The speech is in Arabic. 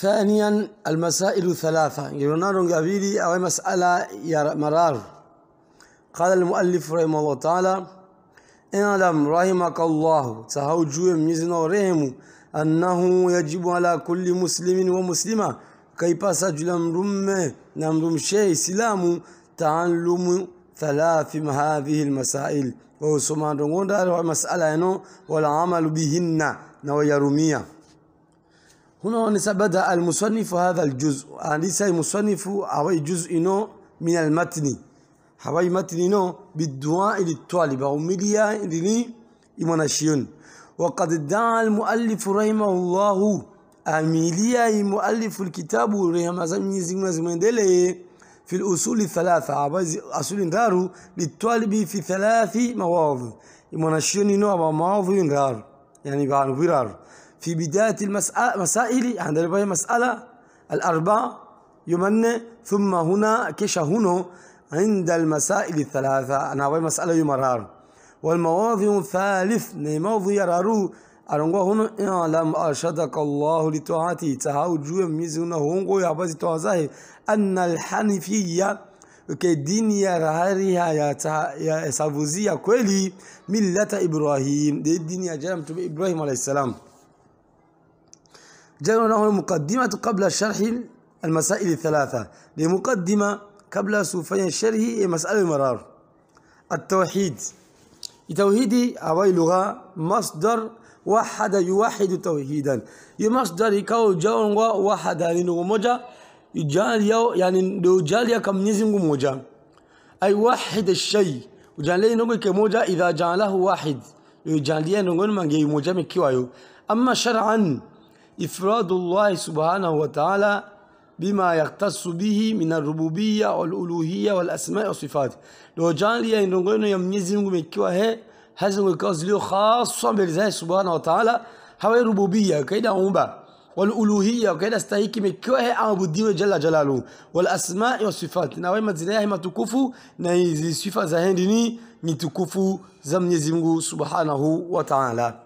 ثانيا المسائل ثلاثة يونان قابيلي أو مسألة مرار قال المؤلف رحمه الله تعالى إن لم رحمك الله تهو يميزنا يزنو أنه يجب على كل مسلم ومسلمة كي رم نم رم شيء سلام تعلم ثلاث هذه المسائل وهو سمان سبحانه وتعالى مسألة والعمل بهن نو يرميه هنا بدأ المصنف هذا الجزء يعني ليس المصنف هواي جزء نو من المتن هواي متن نو بالدعاء للطالب أو مليا لني إمانشيون وقد دعا المؤلف رحمه الله أميليا مؤلف الكتاب رحمه الله في الأصول الثلاثة أصول دارو للطالب في ثلاث مواضع إمانشيون نو مواضع دار يعني بعنو برار في بداية المسائل عند البيه مسألة الأربعة يمنى ثم هنا كش هنا عند المسائل الثلاثة أنا أبي مسألة يمرار والمواضع الثالث نموض نعم، يرارو أرنغو هنا إعلم أرشدك الله لتعاتي تهاو جوه ميزونا هونغو يعبازي توازاه أن الحنفية وكي دين يرهاريها يا يا سافوزي يا كويلي ملة إبراهيم دي دين يا جرم إبراهيم عليه السلام جعل له مقدمة قبل شرح المسائل الثلاثة لمقدمة قبل سوف شرح مسألة المرار التوحيد التوحيد أوي لغة مصدر وحد يوحد توحيدا يمصدر كاو جون وحد يعني نغمجة يجال يو يعني لو جال يكم نزم موجة أي واحد الشيء وجان لي نقول كموجة إذا جان له واحد يجان لي نقول ما جي موجة مكيوايو أما شرعا إفراد الله سبحانه وتعالى بما يختص به من الربوبية والألوهية والأسماء والصفات لو جان لي إن رغونا يمنيزي مغو مكيوا هي هذا الكاز ليو خاصة بالله سبحانه وتعالى هو الربوبية كيدا أمبا والألوهية وكيدا استهيكي مكيوا هي أعبديو جل جلاله والأسماء والصفات ناوي مزنا ما متكوفو نايزي صفة زهندني متكوفو زمنيزي مغو سبحانه وتعالى